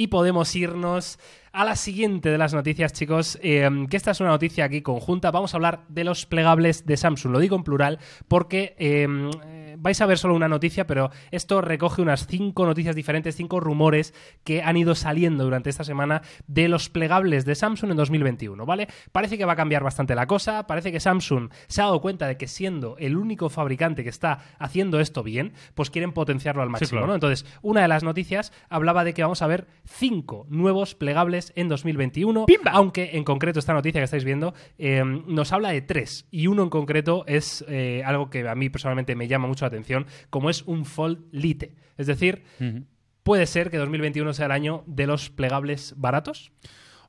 y podemos irnos a la siguiente de las noticias, chicos, eh, que esta es una noticia aquí conjunta. Vamos a hablar de los plegables de Samsung. Lo digo en plural porque... Eh, vais a ver solo una noticia, pero esto recoge unas cinco noticias diferentes, cinco rumores que han ido saliendo durante esta semana de los plegables de Samsung en 2021, ¿vale? Parece que va a cambiar bastante la cosa, parece que Samsung se ha dado cuenta de que siendo el único fabricante que está haciendo esto bien, pues quieren potenciarlo al máximo, ¿no? Entonces, una de las noticias hablaba de que vamos a ver cinco nuevos plegables en 2021, aunque en concreto esta noticia que estáis viendo eh, nos habla de tres y uno en concreto es eh, algo que a mí personalmente me llama mucho la atención, como es un Fold Lite. Es decir, puede ser que 2021 sea el año de los plegables baratos.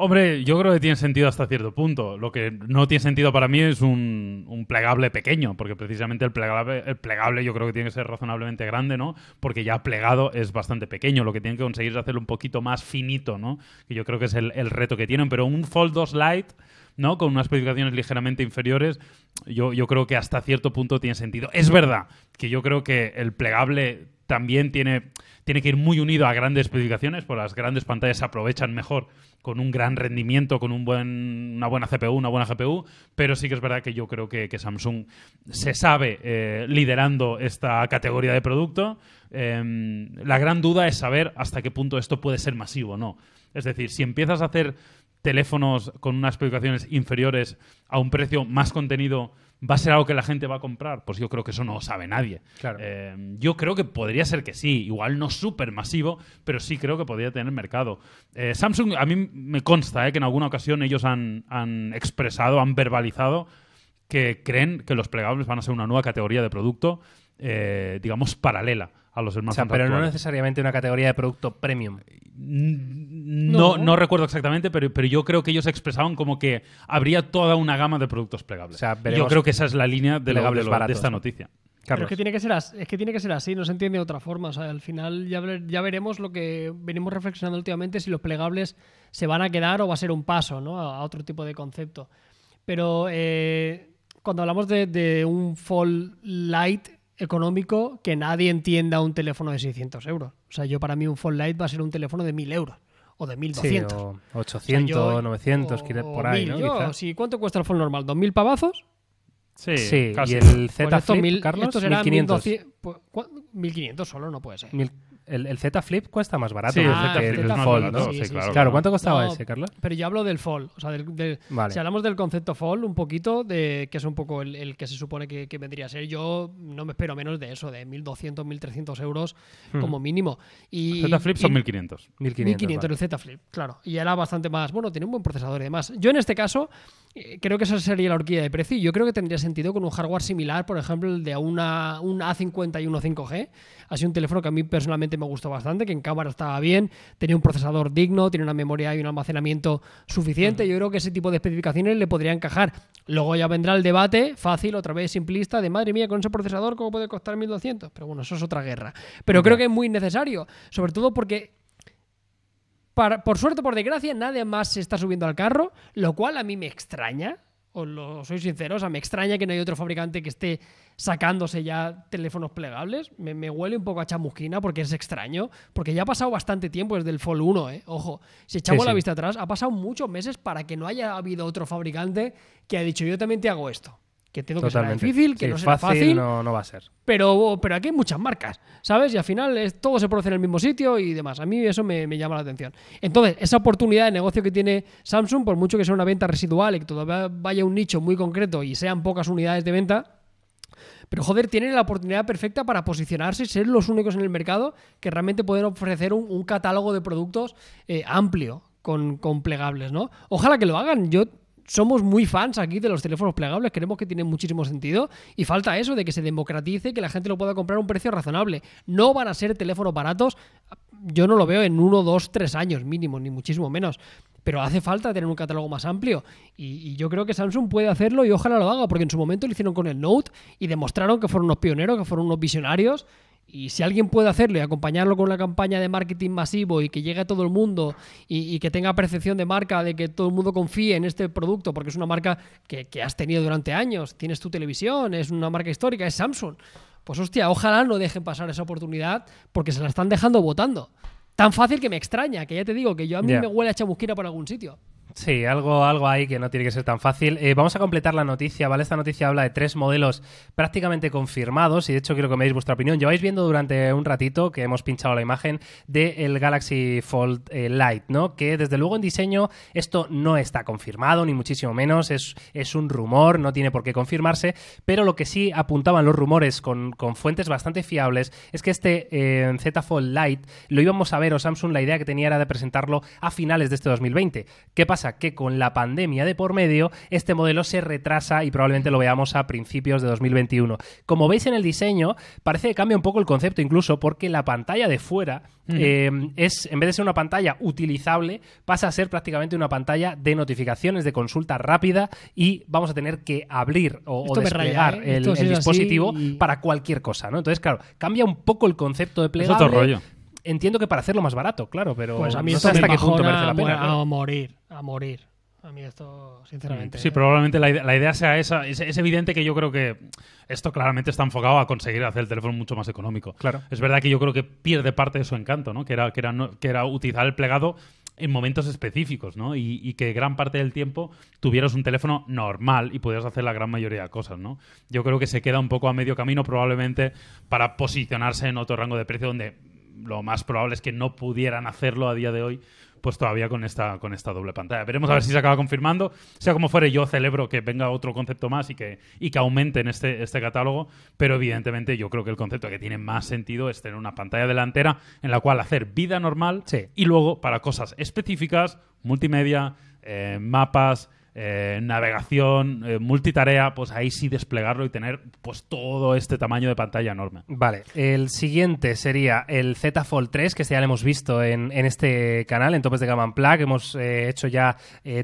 Hombre, yo creo que tiene sentido hasta cierto punto. Lo que no tiene sentido para mí es un, plegable pequeño, porque precisamente el plegable, el plegable, yo creo que tiene que ser razonablemente grande, ¿no? Porque ya plegado es bastante pequeño. Lo que tienen que conseguir es hacerlo un poquito más finito, ¿no? Que yo creo que es el, el reto que tienen. Pero un Fold 2 Lite ¿no? Con unas especificaciones ligeramente inferiores, yo, yo creo que hasta cierto punto tiene sentido. Es verdad que yo creo que el plegable también tiene, tiene que ir muy unido a grandes especificaciones, porque las grandes pantallas se aprovechan mejor con un gran rendimiento, con un buen, una buena CPU, una buena GPU, pero sí que es verdad que yo creo que, Samsung se sabe eh, liderando esta categoría de producto. Em, la gran duda es saber hasta qué punto esto puede ser masivo no. Es decir, si empiezas a hacer teléfonos con unas publicaciones inferiores a un precio más contenido va a ser algo que la gente va a comprar? Pues yo creo que eso no lo sabe nadie. Eh, yo creo que podría ser que sí, igual no súper masivo, pero sí creo que podría tener mercado. Eh, Samsung, a mí me consta eh, que en alguna ocasión ellos han, expresado, han verbalizado que creen que los plegables van a ser una nueva categoría de producto, digamos, paralela o sea, Pero no necesariamente una categoría de producto premium. Mm, no, no, recuerdo exactamente, pero, pero, yo creo que ellos expresaban como que habría toda una gama de productos plegables. yo creo que esa es la línea de, de esta noticia. es que, tiene que ser así, no se entiende de otra forma. al final ya, veremos lo que venimos reflexionando últimamente, si los plegables se van a quedar o va a ser un paso a, otro tipo de concepto. Pero eh, cuando hablamos de, de, un fall light, económico que nadie entienda un teléfono de 600 euros. O sea, yo para mí un phone light va a ser un teléfono de 1000 euros o de 1200. 800, 900, por ahí, si, ¿Cuánto cuesta el phone normal? ¿2000 pavazos? Sí, sí y el Z 1500. 1500 pues, solo no puede ser el, Z Flip cuesta más barato que el, Fold, ¿no? claro, ¿Cuánto costaba ese, Carlos? Pero yo hablo del Fold. O sea, del, si hablamos del concepto Fold, un poquito, de que es un poco el, que se supone que, vendría a ser, yo no me espero menos de eso, de 1.200, 1.300 euros hmm. como mínimo. Y, Z Flip son 1.500. 1.500 el Z Flip, claro. Y era bastante más. Bueno, tiene un buen procesador y demás. Yo en este caso eh, creo que esa sería la horquilla de precio. Yo creo que tendría sentido con un hardware similar, por ejemplo, el de una, un A51 5G. Así un teléfono que a mí personalmente me gustó bastante, que en cámara estaba bien, tenía un procesador digno, tiene una memoria y un almacenamiento suficiente. Yo creo que ese tipo de especificaciones le podría encajar. Luego ya vendrá el debate fácil, otra vez simplista, de madre mía, con ese procesador, ¿cómo puede costar 1200? Pero bueno, eso es otra guerra. Pero creo que es muy necesario, sobre todo porque por suerte, por desgracia, nadie más se está subiendo al carro, lo cual a mí me extraña os lo soy sincero, o sea, me extraña que no haya otro fabricante que esté sacándose ya teléfonos plegables. Me, huele un poco a chamusquina porque es extraño, porque ya ha pasado bastante tiempo desde el Fold 1, ¿eh? Ojo, si echamos la vista atrás, ha pasado muchos meses para que no haya habido otro fabricante que ha dicho yo también te hago esto que tengo que ser difícil, que no es fácil. no, va a ser. Pero, pero aquí hay muchas marcas, ¿sabes? Y al final es, todo se produce en el mismo sitio y demás. A mí eso me, llama la atención. Entonces, esa oportunidad de negocio que tiene Samsung, por mucho que sea una venta residual y que todavía vaya un nicho muy concreto y sean pocas unidades de venta. Pero joder, tienen la oportunidad perfecta para posicionarse y ser los únicos en el mercado que realmente pueden ofrecer un, catálogo de productos eh, amplio, con, plegables, ¿no? Ojalá que lo hagan. Yo somos muy fans aquí de los teléfonos plegables, creemos que tiene muchísimo sentido y falta eso de que se democratice, que la gente lo pueda comprar a un precio razonable. No van a ser teléfonos baratos, yo no lo veo en uno, dos, tres años mínimo, ni muchísimo menos. Pero hace falta tener un catálogo más amplio. Y, y yo creo que Samsung puede hacerlo y ojalá lo haga, porque en su momento lo hicieron con el Note y demostraron que fueron unos pioneros, que fueron unos visionarios y si alguien puede hacerlo y acompañarlo con una campaña de marketing masivo y que llegue a todo el mundo y, que tenga percepción de marca, de que todo el mundo confíe en este producto, porque es una marca que, has tenido durante años, tienes tu televisión, es una marca histórica, es Samsung, pues hostia, ojalá no dejen pasar esa oportunidad porque se la están dejando votando. Tan fácil que me extraña, que ya te digo que yo a mí me huele a chamusquina por algún sitio. Sí, algo, algo ahí que no tiene que ser tan fácil. Eh, vamos a completar la noticia, ¿vale? Esta noticia habla de tres modelos prácticamente confirmados y de hecho quiero que me deis vuestra opinión. Lleváis viendo durante un ratito que hemos pinchado la imagen del Galaxy Fold eh, Lite, ¿no? Que desde luego en diseño esto no está confirmado, ni muchísimo menos, es, es un rumor, no tiene por qué confirmarse, pero lo que sí apuntaban los rumores con, fuentes bastante fiables es que este eh, Z Fold Lite lo íbamos a ver o Samsung la idea que tenía era de presentarlo a finales de este 2020. ¿Qué pasa? Que con la pandemia de por medio, este modelo se retrasa y probablemente lo veamos a principios de 2021. Como veis en el diseño, parece que cambia un poco el concepto incluso porque la pantalla de fuera eh, es, en vez de ser una pantalla utilizable, pasa a ser prácticamente una pantalla de notificaciones, de consulta rápida y vamos a tener que abrir o, desplegar ¿eh? el, dispositivo para cualquier cosa, ¿no? Entonces, claro, cambia un poco el concepto de plegable. otro rollo Entiendo que para hacerlo más barato, claro, pero pues a mí esto hasta qué punto merece la pena. A, morir, a morir. A mí esto, sinceramente. Sí, eh. probablemente la idea, sea esa. Es, evidente que yo creo que esto claramente está enfocado a conseguir hacer el teléfono mucho más económico. Claro. Es verdad que yo creo que pierde parte de su encanto, ¿no? Que era, que que era utilizar el plegado en momentos específicos, ¿no? Y, y, que gran parte del tiempo tuvieras un teléfono normal y pudieras hacer la gran mayoría de cosas, ¿no? Yo creo que se queda un poco a medio camino probablemente para posicionarse en otro rango de precio donde lo más probable es que no pudieran hacerlo a día de hoy pues todavía con esta, con esta doble pantalla. Veremos a ver si se acaba confirmando. Sea como fuere, yo celebro que venga otro concepto más y que, y que aumenten este, este catálogo, pero evidentemente yo creo que el concepto que tiene más sentido es tener una pantalla delantera en la cual hacer vida normal y luego para cosas específicas, multimedia, eh, mapas, eh, navegación, eh, multitarea, pues ahí sí desplegarlo y tener pues todo este tamaño de pantalla enorme. Vale, el siguiente sería el Z Fold 3, que este ya lo hemos visto en, este canal, en Topes de Gaman Plug, hemos eh, hecho ya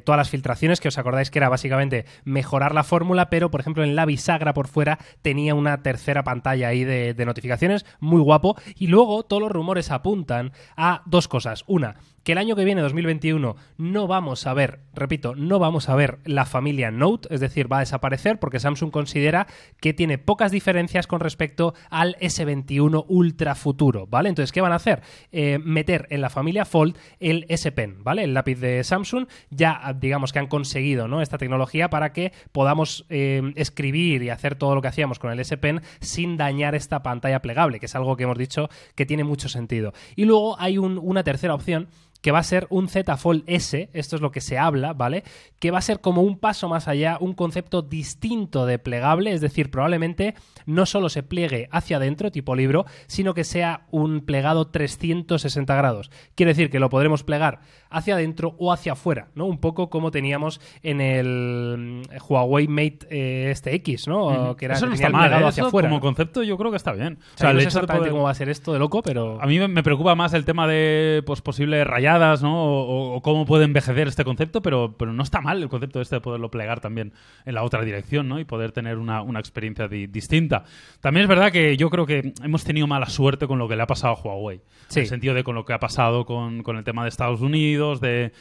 todas las filtraciones, que os acordáis que era básicamente mejorar la fórmula, pero por ejemplo en la bisagra por fuera tenía una tercera pantalla ahí de notificaciones, muy guapo, y luego todos los rumores apuntan a dos cosas. Una, que el año que viene, 2021, no vamos a ver, repito, no vamos a ver la familia Note, es decir, va a desaparecer porque Samsung considera que tiene pocas diferencias con respecto al S21 Ultra futuro, ¿vale? Entonces, ¿qué van a hacer? Eh, meter en la familia Fold el S Pen, ¿vale? El lápiz de Samsung, ya digamos que han conseguido, ¿no? Esta tecnología para que podamos eh, escribir y hacer todo lo que hacíamos con el S Pen sin dañar esta pantalla plegable, que es algo que hemos dicho que tiene mucho sentido. Y luego hay una tercera opción que va a ser un Z Fold S, esto es lo que se habla, ¿vale? Que va a ser como un paso más allá, un concepto distinto de plegable, es decir, probablemente no solo se pliegue hacia adentro, tipo libro, sino que sea un plegado 360 grados. Quiere decir que lo podremos plegar hacia adentro o hacia afuera, ¿no? Un poco como teníamos en el eh, Huawei Mate eh, este X, ¿no? que era, Eso plegado está mal, ¿eh? hacia afuera. Como concepto yo creo que está bien. O sea, no sé exactamente cómo va a ser esto de loco, pero... A mí me preocupa más el tema de pues, posible rayar o, cómo puede envejecer este concepto, pero, pero no está mal el concepto este de poderlo plegar también en la otra dirección, ¿no? Y poder tener una, experiencia distinta. También es verdad que yo creo que hemos tenido mala suerte con lo que le ha pasado a Huawei. En el sentido de con lo que ha pasado con, el tema de Estados Unidos, de,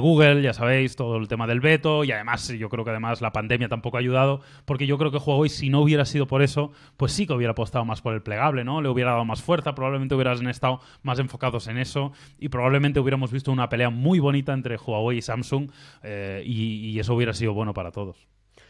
Google, ya sabéis, todo el tema del veto. Y además, yo creo que además la pandemia tampoco ha ayudado, porque yo creo que Huawei, si no hubiera sido por eso, pues sí que hubiera apostado más por el plegable, ¿no? Le hubiera dado más fuerza, probablemente hubieran estado más enfocados en eso y probablemente hubiéramos visto una pelea muy bonita entre Huawei y Samsung eh, y, eso hubiera sido bueno para todos.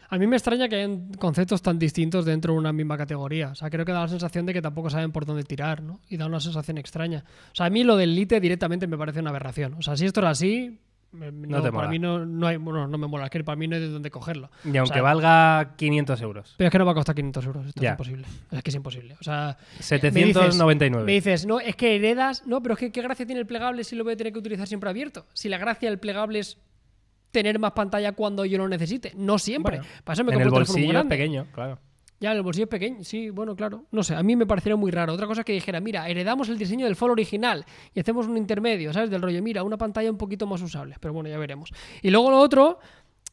A mí me extraña que hayan conceptos tan distintos dentro de una misma categoría. O sea, creo que da la sensación de que tampoco saben por dónde tirar, ¿no? Y da una sensación extraña. O sea, a mí lo del lite directamente me parece una aberración. O sea, si esto era así, no, para no, no, hay, bueno, no me mola, es que para mí no hay de dónde cogerlo. Y aunque valga 500 euros. Pero es que no va a costar 500 euros, esto es imposible. Es que es imposible. O sea, 799. Me dices, no, es que heredas, no, pero es que qué gracia tiene el plegable si lo voy a tener que utilizar siempre abierto. Si la gracia del plegable es tener más pantalla cuando yo lo necesite, no siempre. eso me en el bolsillo pequeño, claro. Ya, el bolsillo es pequeño, sí, bueno, claro. No sé, a mí me parecería muy raro. Otra cosa que dijera, mira, heredamos el diseño del Fall original y hacemos un intermedio, ¿sabes? Del rollo, mira, una pantalla un poquito más usable. Pero bueno, ya veremos. Y luego lo otro,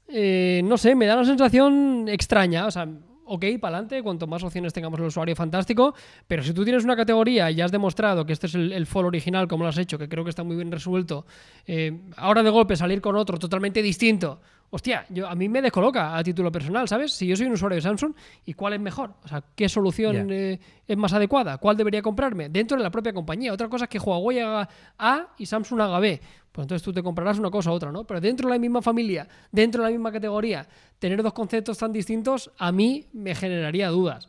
eh, no sé, me da una sensación extraña. O sea, ok, para adelante, cuanto más opciones tengamos el usuario, fantástico. Pero si tú tienes una categoría y ya has demostrado que este es el, original, como lo has hecho, que creo que está muy bien resuelto, eh, ahora de golpe salir con otro totalmente distinto hostia, yo, a mí me descoloca a título personal, ¿sabes? Si yo soy un usuario de Samsung, ¿y cuál es mejor? O sea, ¿qué solución eh, es más adecuada? ¿Cuál debería comprarme? Dentro de la propia compañía. Otra cosa es que Huawei haga A y Samsung haga B. Pues entonces tú te comprarás una cosa u otra, ¿no? Pero dentro de la misma familia, dentro de la misma categoría, tener dos conceptos tan distintos a mí me generaría dudas.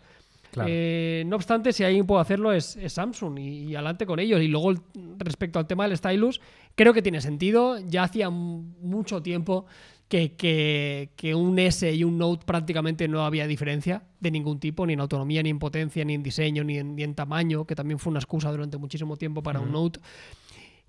Eh, no obstante, si alguien puede hacerlo es, Samsung y, adelante con ellos. Y luego, respecto al tema del stylus, creo que tiene sentido. Ya hacía mucho tiempo que, un S y un Note prácticamente no había diferencia de ningún tipo, ni en autonomía, ni en potencia, ni en diseño, ni en, tamaño, que también fue una excusa durante muchísimo tiempo para un Note.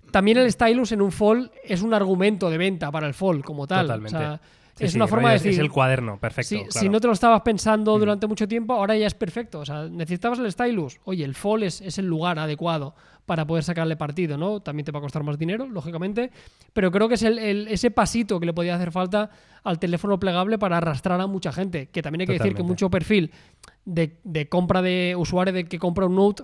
También el stylus en un Fold es un argumento de venta para el Fold como tal. Totalmente es una forma de decir. Es el cuaderno, perfecto. Si, no te lo estabas pensando mm. durante mucho tiempo, ahora ya es perfecto. O sea, necesitabas el stylus. Oye, el fall es, el lugar adecuado para poder sacarle partido, ¿no? También te va a costar más dinero, lógicamente, pero creo que es el, ese pasito que le podía hacer falta al teléfono plegable para arrastrar a mucha gente, que también hay que decir que mucho perfil de, compra de usuario de que compra un Note,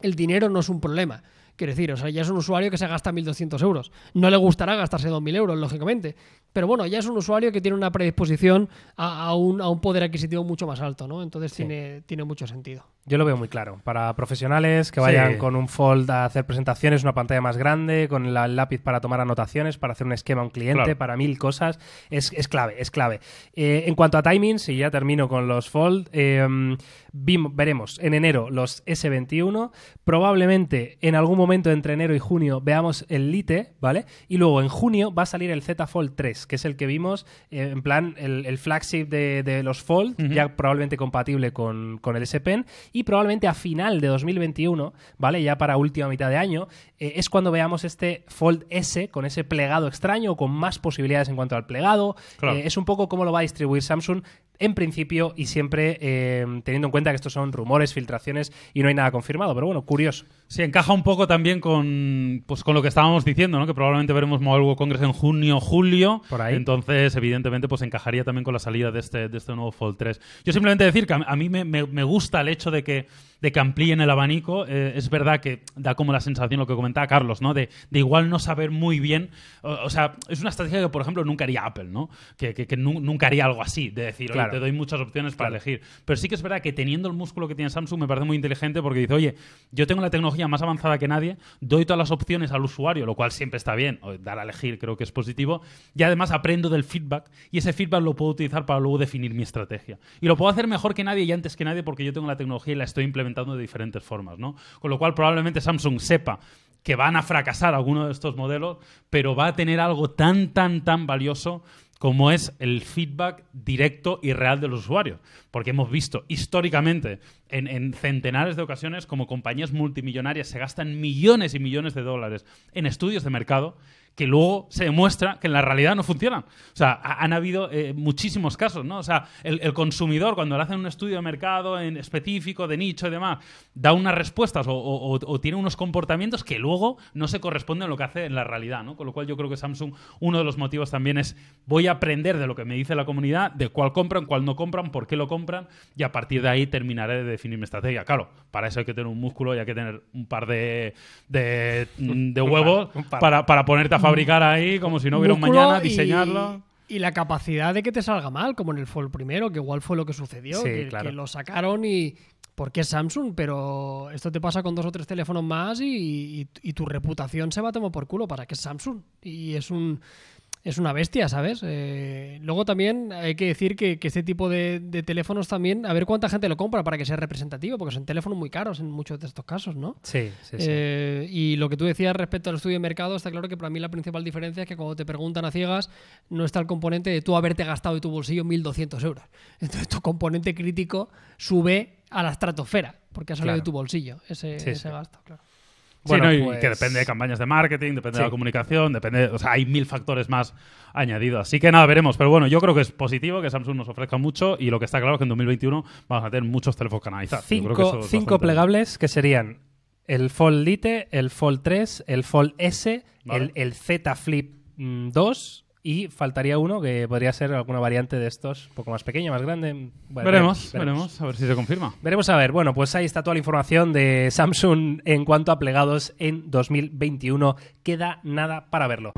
el dinero no es un problema. Quiero decir, o sea, ya es un usuario que se gasta 1.200 euros. No le gustará gastarse 2.000 euros, lógicamente. Pero bueno, ya es un usuario que tiene una predisposición a, un, poder adquisitivo mucho más alto, ¿no? Entonces tiene, tiene mucho sentido. Yo lo veo muy claro. Para profesionales que vayan con un fold a hacer presentaciones, una pantalla más grande, con el lápiz para tomar anotaciones, para hacer un esquema a un cliente, para mil cosas, es, clave, es clave. Eh, en cuanto a timings, y ya termino con los fold, eh, veremos en enero los S21, probablemente en algún momento momento entre enero y junio veamos el Lite, ¿vale? Y luego en junio va a salir el Z Fold 3, que es el que vimos, eh, en plan, el, flagship de, los Fold, ya probablemente compatible con, el S Pen, y probablemente a final de 2021, ¿vale? Ya para última mitad de año, eh, es cuando veamos este Fold S con ese plegado extraño, con más posibilidades en cuanto al plegado. Eh, es un poco cómo lo va a distribuir Samsung en principio y siempre teniendo en cuenta que estos son rumores, filtraciones y no hay nada confirmado. Pero bueno, curioso. Sí, encaja un poco también con, pues, con lo que estábamos diciendo, ¿no? que probablemente veremos algo World Congress en junio, julio. Por ahí. Entonces, evidentemente, pues encajaría también con la salida de este, de este nuevo Fold 3. Yo simplemente decir que a, mí me, gusta el hecho de que, de amplíen el abanico. Eh, es verdad que da como la sensación lo que comentaba Carlos, ¿no? De, igual no saber muy bien. O, sea, es una estrategia que, por ejemplo, nunca haría Apple, ¿no? Que, nunca haría algo así, de decir, te doy muchas opciones para elegir. Pero sí que es verdad que teniendo el músculo que tiene Samsung me parece muy inteligente porque dice, oye, yo tengo la tecnología más avanzada que nadie, doy todas las opciones al usuario, lo cual siempre está bien, dar a elegir creo que es positivo, y además aprendo del feedback y ese feedback lo puedo utilizar para luego definir mi estrategia. Y lo puedo hacer mejor que nadie y antes que nadie porque yo tengo la tecnología y la estoy implementando de diferentes formas, ¿no? Con lo cual probablemente Samsung sepa que van a fracasar algunos de estos modelos, pero va a tener algo tan, tan, tan valioso como es el feedback directo y real de los usuarios. Porque hemos visto históricamente en, en, centenares de ocasiones como compañías multimillonarias se gastan millones y millones de dólares en estudios de mercado que luego se demuestra que en la realidad no funcionan. O sea, han habido eh, muchísimos casos, ¿no? O sea, el, consumidor, cuando le hacen un estudio de mercado en específico, de nicho y demás, da unas respuestas o, tiene unos comportamientos que luego no se corresponden a lo que hace en la realidad, ¿no? Con lo cual yo creo que Samsung, uno de los motivos también es voy a aprender de lo que me dice la comunidad, de cuál compran, cuál no compran, por qué lo compran, y a partir de ahí terminaré de definir mi estrategia. Claro, para eso hay que tener un músculo y hay que tener un par de, de, mm, huevos Para, para ponerte a fabricar ahí como si no hubiera un mañana, diseñarlo. Y, la capacidad de que te salga mal, como en el Fold primero, que igual fue lo que sucedió, que, lo sacaron y porque es Samsung, pero esto te pasa con dos o tres teléfonos más y, tu reputación se va a tomar por culo para que es Samsung. Y es un es una bestia, ¿sabes? Eh, luego también hay que decir que, este tipo de, teléfonos también, a ver cuánta gente lo compra para que sea representativo, porque son teléfonos muy caros en muchos de estos casos, ¿no? Sí, sí, sí. Eh, y lo que tú decías respecto al estudio de mercado, está claro que para mí la principal diferencia es que cuando te preguntan a ciegas, no está el componente de tú haberte gastado de tu bolsillo 1.200 euros. Entonces tu componente crítico sube a la estratosfera, porque ha salido de tu bolsillo ese, gasto, claro. Pues que depende de campañas de marketing, depende de la comunicación, depende, o sea, hay mil factores más añadidos. Así que nada, veremos. Pero bueno, yo creo que es positivo que Samsung nos ofrezca mucho y lo que está claro es que en 2021 vamos a tener muchos teléfonos canalizados. Cinco, plegables que serían el Fold Lite, el Fold 3, el Fold S, el, el Z Flip 2 mm, y faltaría uno que podría ser alguna variante de estos, un poco más pequeño, más grande. veremos, veremos, a ver si se confirma. Veremos a ver. Bueno, pues ahí está toda la información de Samsung en cuanto a plegados en 2021. Queda nada para verlo.